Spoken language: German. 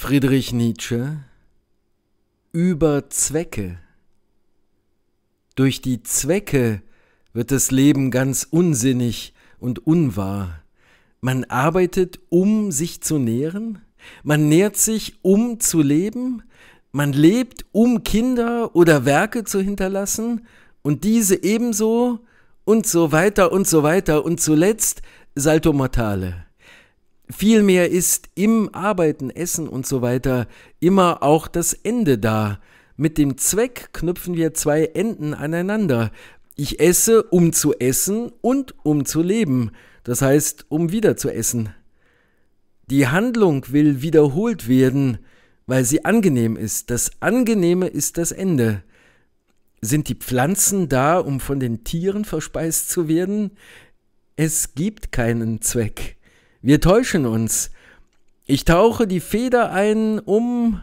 Friedrich Nietzsche über Zwecke. Durch die Zwecke wird das Leben ganz unsinnig und unwahr. Man arbeitet, um sich zu nähren, man nährt sich, um zu leben, man lebt, um Kinder oder Werke zu hinterlassen, und diese ebenso, und so weiter und so weiter, und zuletzt Salto Mortale. Vielmehr ist im Arbeiten, Essen und so weiter immer auch das Ende da. Mit dem Zweck knüpfen wir zwei Enden aneinander. Ich esse, um zu essen und um zu leben, das heißt, um wieder zu essen. Die Handlung will wiederholt werden, weil sie angenehm ist. Das Angenehme ist das Ende. Sind die Pflanzen da, um von den Tieren verspeist zu werden? Es gibt keinen Zweck. Wir täuschen uns. Ich tauche die Feder ein, um